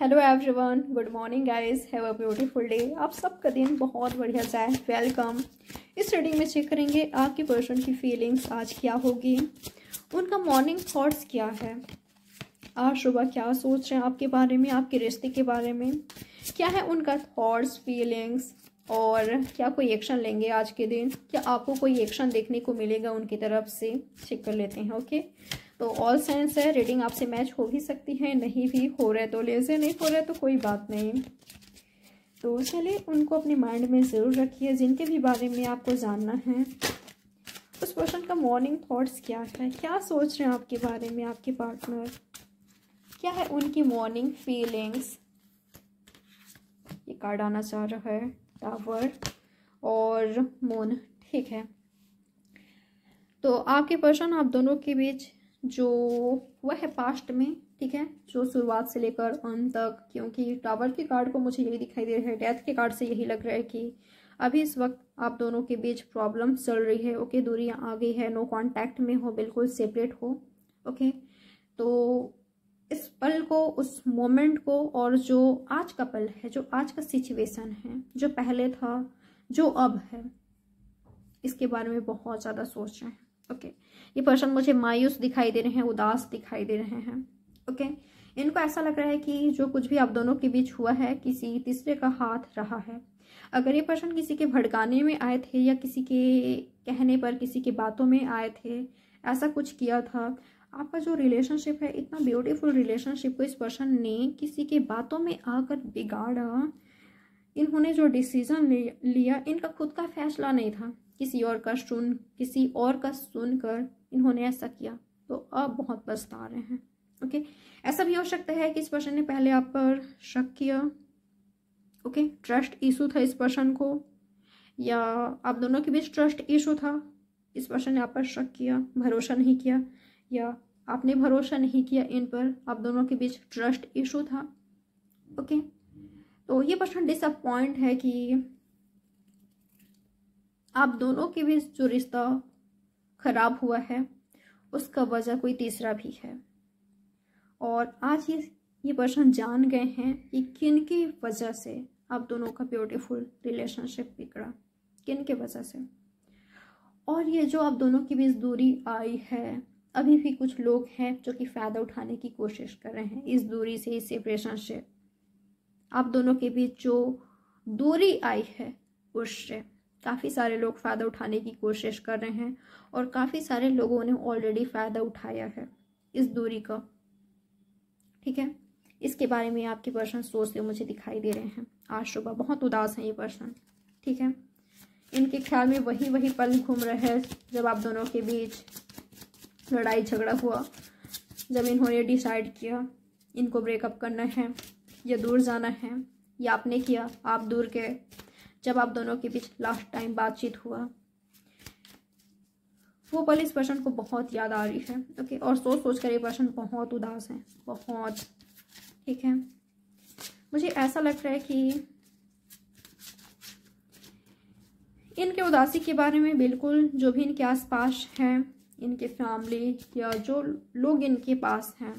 Hello everyone good morning guys have a beautiful day आप सबका दिन बहुत बढ़िया जाए वेलकम इस रीडिंग में चेक करेंगे आपके पर्सन की फीलिंग्स आज क्या होगी उनका मॉर्निंग थॉट्स क्या है आज सुबह क्या सोच रहे हैं आपके बारे में आपके रिश्ते के बारे में क्या है उनका थॉट्स फीलिंग्स और क्या कोई एक्शन लेंगे आज के दिन क्या आपको कोई एक्शन देखने को मिलेगा उनकी तरफ से चेक कर लेते हैं ओके okay? तो ऑल साइंस है रीडिंग आपसे मैच हो भी सकती है नहीं भी हो रहा है तो लेज़र नहीं हो रहा है तो कोई बात नहीं तो चलिए उनको अपने माइंड में ज़रूर रखिए जिनके भी बारे में आपको जानना है उस पर्सन का मॉर्निंग थॉट्स क्या है क्या सोच रहे हैं आपके बारे में आपके पार्टनर क्या है उनकी मॉर्निंग फीलिंग्स ये कार्ड आना चाह रहा है टावर और मून ठीक है तो आपके पर्सन आप दोनों के बीच जो हुआ है पास्ट में ठीक है जो शुरुआत से लेकर अंत तक क्योंकि टावर के कार्ड को मुझे यही दिखाई दे रहा है डेथ के कार्ड से यही लग रहा है कि अभी इस वक्त आप दोनों के बीच प्रॉब्लम चल रही है ओके दूरियां आ गई है नो कांटेक्ट में हो बिल्कुल सेपरेट हो ओके तो इस पल को उस मोमेंट को और जो आज का पल है जो आज का सिचुएसन है जो पहले था जो अब है इसके बारे में बहुत ज़्यादा सोच रहे हैं ओके ये पर्सन मुझे मायूस दिखाई दे रहे हैं उदास दिखाई दे रहे हैं ओके इनको ऐसा लग रहा है कि जो कुछ भी आप दोनों के बीच हुआ है किसी तीसरे का हाथ रहा है अगर ये पर्सन किसी के भड़काने में आए थे या किसी के कहने पर किसी की बातों में आए थे ऐसा कुछ किया था आपका जो रिलेशनशिप है इतना ब्यूटीफुल रिलेशनशिप को इस पर्सन ने किसी के बातों में आकर बिगाड़ा इन्होंने जो डिसीज़न लिया इनका खुद का फैसला नहीं था किसी और का सुन किसी और का सुन कर इन्होंने ऐसा किया तो अब बहुत पछता रहे हैं ओके ऐसा भी हो सकता है कि इस पर्सन ने पहले आप पर शक किया ओके ट्रस्ट इशू था इस पर्सन को या आप दोनों के बीच ट्रस्ट इशू था इस पर्सन ने आप पर शक किया भरोसा नहीं किया या आपने भरोसा नहीं किया इन पर आप दोनों के बीच ट्रस्ट इशू था ओके तो ये पर्सन डिसअपॉइंट है कि आप दोनों के बीच जो रिश्ता खराब हुआ है उसका वजह कोई तीसरा भी है और आज ये ये पर्सन जान गए हैं कि किन की वजह से आप दोनों का ब्यूटीफुल रिलेशनशिप बिगड़ा किन के वजह से और ये जो आप दोनों के बीच दूरी आई है अभी भी कुछ लोग हैं जो कि फ़ायदा उठाने की कोशिश कर रहे हैं इस दूरी से इस सेपरेशन से आप दोनों के बीच जो दूरी आई है उससे काफ़ी सारे लोग फ़ायदा उठाने की कोशिश कर रहे हैं और काफ़ी सारे लोगों ने ऑलरेडी फ़ायदा उठाया है इस दूरी का ठीक है इसके बारे में आपके पर्सन सोचते मुझे दिखाई दे रहे हैं आज सुबह बहुत उदास हैं ये पर्सन ठीक है इनके ख्याल में वही वही पल घूम रहे हैं जब आप दोनों के बीच लड़ाई झगड़ा हुआ जब इन्होंने डिसाइड किया इनको ब्रेकअप करना है या दूर जाना है या आपने किया आप दूर के जब आप दोनों के बीच लास्ट टाइम बातचीत हुआ वो पल इस पर्सन को बहुत याद आ रही है ओके और सोच सोच कर ये पर्सन बहुत उदास है बहुत ठीक है मुझे ऐसा लग रहा है कि इनके उदासी के बारे में बिल्कुल जो भी इनके आसपास हैं इनके फैमिली या जो लोग इनके पास हैं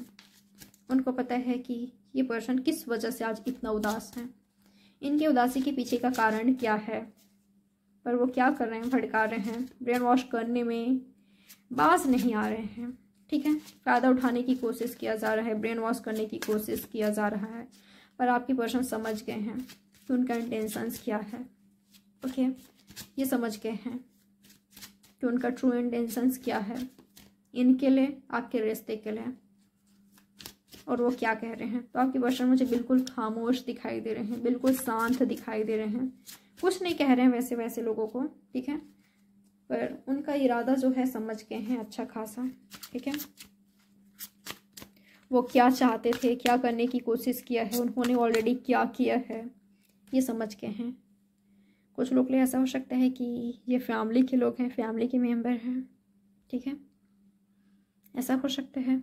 उनको पता है कि ये पर्सन किस वजह से आज इतना उदास है इनके उदासी के पीछे का कारण क्या है पर वो क्या कर रहे हैं भड़का रहे हैं ब्रेन वॉश करने में बाज नहीं आ रहे हैं ठीक है फ़ायदा उठाने की कोशिश किया जा रहा है ब्रेन वॉश करने की कोशिश किया जा रहा है पर आपके पर्सन समझ गए हैं कि उनका इंटेंसन्स क्या है ओके ये समझ गए हैं कि उनका ट्रू इंटेंसन्स क्या है इनके लिए आपके रिश्ते के लिए और वो क्या कह रहे हैं तो आपके वर्षन मुझे बिल्कुल खामोश दिखाई दे रहे हैं बिल्कुल शांत दिखाई दे रहे हैं कुछ नहीं कह रहे हैं वैसे वैसे लोगों को ठीक है पर उनका इरादा जो है समझ गए हैं अच्छा खासा ठीक है वो क्या चाहते थे क्या करने की कोशिश किया है उन्होंने ऑलरेडी क्या किया है ये समझ गए हैं कुछ लोग लिए ऐसा हो सकता है कि ये फैमिली के लोग हैं फैमिली के मेम्बर हैं ठीक है ऐसा हो सकता है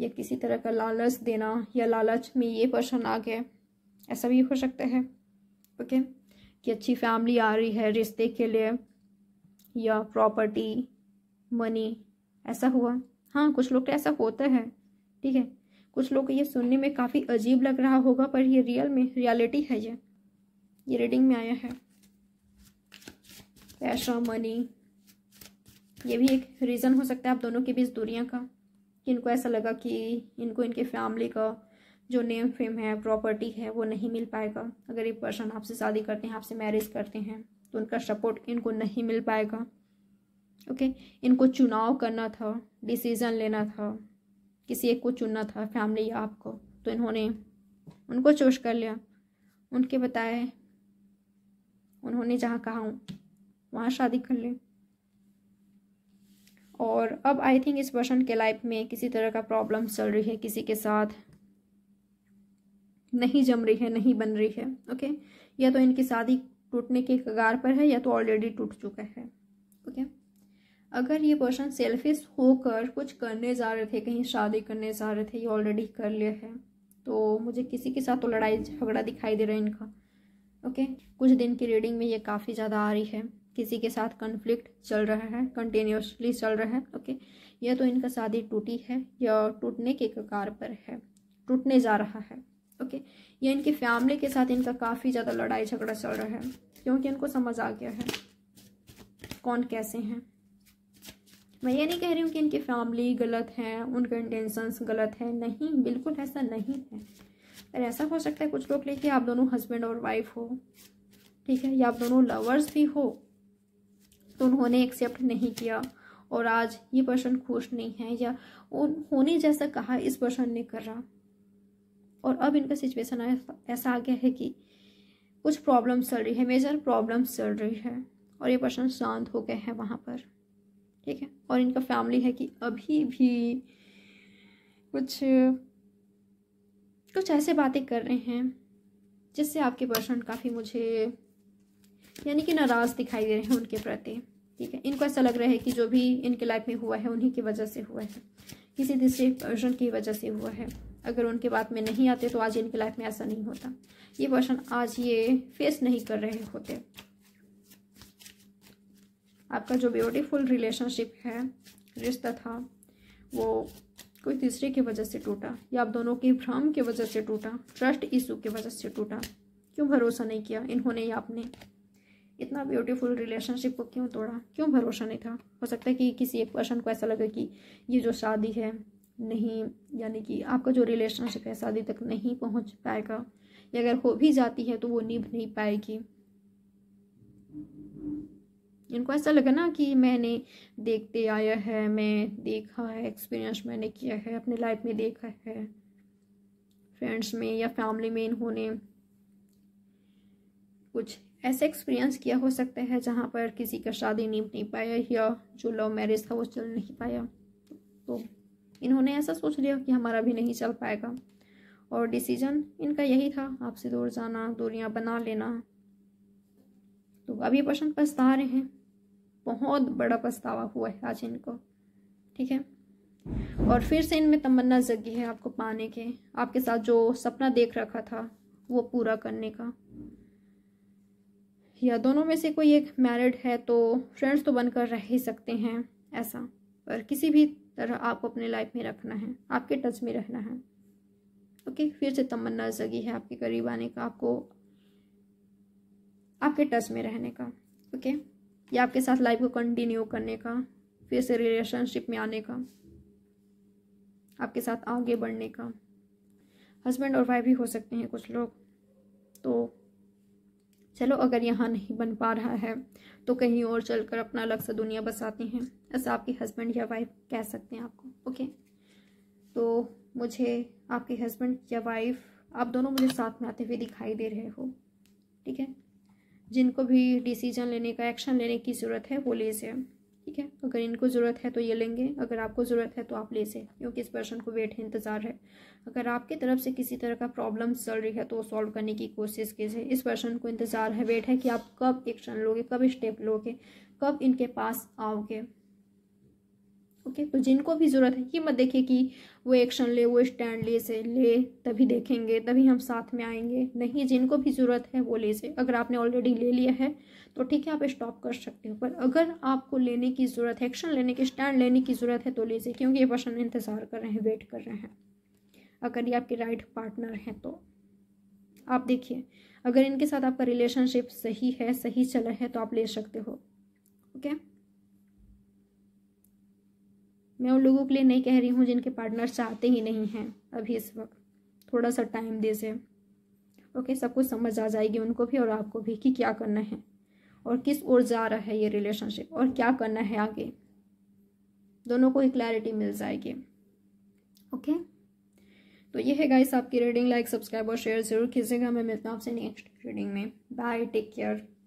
या किसी तरह का लालच देना या लालच में ये पर्सन आ गया ऐसा भी हो सकता है ओके कि अच्छी फैमिली आ रही है रिश्ते के लिए या प्रॉपर्टी मनी ऐसा हुआ हाँ कुछ लोग तो ऐसा होता है ठीक है कुछ लोग को ये सुनने में काफ़ी अजीब लग रहा होगा पर ये रियल में रियलिटी है ये ये रीडिंग में आया है पैसा मनी ये भी एक रीज़न हो सकता है आप दोनों के बीच दूरियां का कि इनको ऐसा लगा कि इनको इनके फैमिली का जो नेम फेम है प्रॉपर्टी है वो नहीं मिल पाएगा अगर ये पर्सन आपसे शादी करते हैं आपसे मैरिज करते हैं तो उनका सपोर्ट इनको नहीं मिल पाएगा ओके इनको चुनाव करना था डिसीज़न लेना था किसी एक को चुनना था फैमिली या आपको तो इन्होंने उनको चूज कर लिया उनके बताए उन्होंने जहाँ कहा हूँ वहाँ शादी कर ली और अब आई थिंक इस पर्सन के लाइफ में किसी तरह का प्रॉब्लम चल रही है किसी के साथ नहीं जम रही है नहीं बन रही है ओके या तो इनकी शादी टूटने के कगार पर है या तो ऑलरेडी टूट चुका है ओके अगर ये पर्सन सेल्फिश होकर कुछ करने जा रहे थे कहीं शादी करने जा रहे थे ये ऑलरेडी कर लिया है तो मुझे किसी के साथ तो लड़ाई झगड़ा दिखाई दे रहा है इनका ओके कुछ दिन की रीडिंग में ये काफ़ी ज़्यादा आ रही है किसी के साथ कन्फ्लिक्ट चल रहा है कंटिन्यूसली चल रहा है ओके या तो इनका शादी टूटी है या टूटने के कगार पर है टूटने जा रहा है ओके यह इनकी फैमिली के साथ इनका काफ़ी ज़्यादा लड़ाई झगड़ा चल रहा है क्योंकि इनको समझ आ गया है कौन कैसे हैं मैं ये नहीं कह रही हूँ कि इनकी फैमिली गलत है उनके इंटेंशंस गलत है नहीं बिल्कुल ऐसा नहीं है पर ऐसा हो सकता है कुछ लोग लेके आप दोनों हस्बैंड और वाइफ हो ठीक है या आप दोनों लवर्स भी हो तो उन्होंने एक्सेप्ट नहीं किया और आज ये पर्सन खुश नहीं है या उन्होंने जैसा कहा इस पर्सन ने करा और अब इनका सिचुएशन ऐसा आ गया है कि कुछ प्रॉब्लम चल रही है मेजर प्रॉब्लम चल रही है और ये पर्सन शांत हो गए हैं वहाँ पर ठीक है और इनका फैमिली है कि अभी भी कुछ कुछ ऐसे बातें कर रहे हैं जिससे आपके पर्सन काफ़ी मुझे यानी कि नाराज़ दिखाई दे रहे हैं उनके प्रति ठीक है इनको ऐसा लग रहा है कि जो भी इनके लाइफ में हुआ है उन्हीं की वजह से हुआ है किसी दूसरे पर्सन की वजह से हुआ है अगर उनके बात में नहीं आते तो आज इनके लाइफ में ऐसा नहीं होता ये पर्सन आज ये फेस नहीं कर रहे होते आपका जो ब्यूटीफुल रिलेशनशिप है रिश्ता था वो कोई तीसरे की वजह से टूटा या आप दोनों के भ्रम की वजह से टूटा ट्रस्ट इशू की वजह से टूटा क्यों भरोसा नहीं किया इन्होंने या आपने इतना ब्यूटीफुल रिलेशनशिप को क्यों तोड़ा क्यों भरोसा नहीं था हो सकता है कि किसी एक पर्सन को ऐसा लगे कि ये जो शादी है नहीं यानी कि आपका जो रिलेशनशिप है शादी तक नहीं पहुंच पाएगा या अगर हो भी जाती है तो वो निभ नहीं पाएगी इनको ऐसा लगा ना कि मैंने देखते आया है मैं देखा है एक्सपीरियंस मैंने किया है अपने लाइफ में देखा है फ्रेंड्स में या फैमिली में इन्होंने कुछ ऐसे एक्सपीरियंस किया हो सकता है जहाँ पर किसी का शादी नहीं नहीं पाया या जो लव मैरिज था वो चल नहीं पाया तो इन्होंने ऐसा सोच लिया कि हमारा भी नहीं चल पाएगा और डिसीजन इनका यही था आपसे दूर जाना दूरियाँ बना लेना तो अभी पसंद पछता रहे हैं बहुत बड़ा पछतावा हुआ है आज इनको ठीक है और फिर से इनमें तमन्ना जगी है आपको पाने के आपके साथ जो सपना देख रखा था वो पूरा करने का या दोनों में से कोई एक मैरिड है तो फ्रेंड्स तो बनकर रह ही सकते हैं ऐसा पर किसी भी तरह आपको अपने लाइफ में रखना है आपके टच में रहना है ओके फिर से तमन्ना जगी है आपके करीब आने का आपको आपके टच में रहने का ओके या आपके साथ लाइफ को कंटिन्यू करने का फिर से रिलेशनशिप में आने का आपके साथ आगे बढ़ने का हस्बैंड और वाइफ भी हो सकते हैं कुछ लोग तो चलो अगर यहाँ नहीं बन पा रहा है तो कहीं और चलकर अपना अलग सा दुनिया बसाते हैं ऐसा आपके हस्बैंड या वाइफ कह सकते हैं आपको ओके तो मुझे आपके हस्बैंड या वाइफ आप दोनों मुझे साथ में आते हुए दिखाई दे रहे हो ठीक है जिनको भी डिसीजन लेने का एक्शन लेने की ज़रूरत है वो ले जाए ठीक है अगर इनको ज़रूरत है तो ये लेंगे अगर आपको ज़रूरत है तो आप ले से क्योंकि इस पर्सन को वेट है इंतज़ार है अगर आपकी तरफ से किसी तरह का प्रॉब्लम चल रही है तो सॉल्व करने की कोशिश कीजिए इस पर्सन को इंतज़ार है वेट है कि आप कब एक्शन लोगे कब स्टेप लोगे कब इनके पास आओगे ओके तो जिनको भी ज़रूरत है ये मत देखिए कि वो एक्शन ले वो स्टैंड ले से ले तभी देखेंगे तभी हम साथ में आएंगे नहीं जिनको भी ज़रूरत है वो ले से अगर आपने ऑलरेडी ले लिया है तो ठीक है आप स्टॉप कर सकते हो पर अगर आपको लेने की ज़रूरत है एक्शन लेने की स्टैंड लेने की ज़रूरत है तो ले से क्योंकि ये पर्सन इंतज़ार कर रहे हैं वेट कर रहे हैं अगर ये आपके राइट पार्टनर हैं तो आप देखिए अगर इनके साथ आपका रिलेशनशिप सही है सही चल रहा है तो आप ले सकते हो ओके okay? मैं उन लोगों के लिए नहीं कह रही हूँ जिनके पार्टनर चाहते ही नहीं हैं अभी इस वक्त थोड़ा सा टाइम दीजिए ओके सब कुछ समझ आ जाएगी उनको भी और आपको भी कि क्या करना है और किस ओर जा रहा है ये रिलेशनशिप और क्या करना है आगे दोनों को ही क्लैरिटी मिल जाएगी ओके तो ये है गाइस आपकी रीडिंग लाइक सब्सक्राइब और शेयर ज़रूर कीजिएगा मैं मिलता हूँ आपसे नेक्स्ट रीडिंग में बाय टेक केयर